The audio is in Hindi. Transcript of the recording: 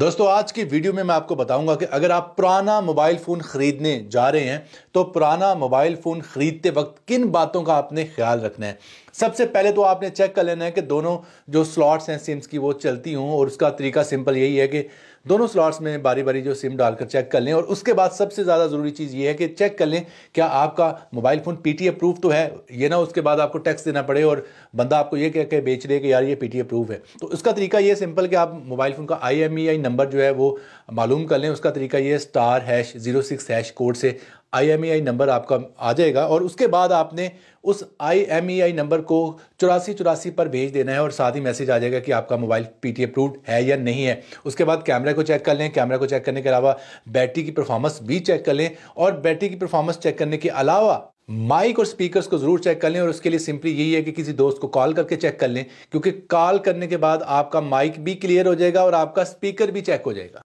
दोस्तों आज की वीडियो में मैं आपको बताऊंगा कि अगर आप पुराना मोबाइल फ़ोन ख़रीदने जा रहे हैं तो पुराना मोबाइल फ़ोन ख़रीदते वक्त किन बातों का आपने ख्याल रखना है सबसे पहले तो आपने चेक कर लेना है कि दोनों जो स्लॉट्स हैं सिम्स की वो चलती हों और उसका तरीका सिंपल यही है कि दोनों स्लॉट्स में बारी बारी जो सिम डालकर चेक कर लें और उसके बाद सबसे ज़्यादा ज़रूरी चीज़ ये है कि चेक कर लें क्या आपका mobile phone P T approve तो है ये ना उसके बाद आपको टैक्स देना पड़े और बंदा आपको ये कह के बेच रहे कि यार ये पी टी अप्रूव है तो उसका तरीका ये सिंपल कि आप मोबाइल फ़ोन का आई एम ई नंबर जो है वो मालूम कर लें उसका तरीका ये star hash zero six hash code से आई e नंबर आपका आ जाएगा और उसके बाद आपने उस आई e नंबर को चौरासी चौरासी पर भेज देना है और साथ ही मैसेज आ जाएगा कि आपका मोबाइल पी टी अप्रूव है या नहीं है उसके बाद कैमरा को चेक कर लें कैमरा को चेक करने के अलावा बैटरी की परफॉर्मेंस भी चेक कर लें और बैटरी की परफॉर्मेंस चेक करने के अलावा माइक और स्पीकर्स को ज़रूर चेक कर लें और उसके लिए सिंपली यही है कि किसी दोस्त को कॉल करके चेक कर लें क्योंकि कॉल करने के बाद आपका माइक भी क्लियर हो जाएगा और आपका स्पीकर भी चेक हो जाएगा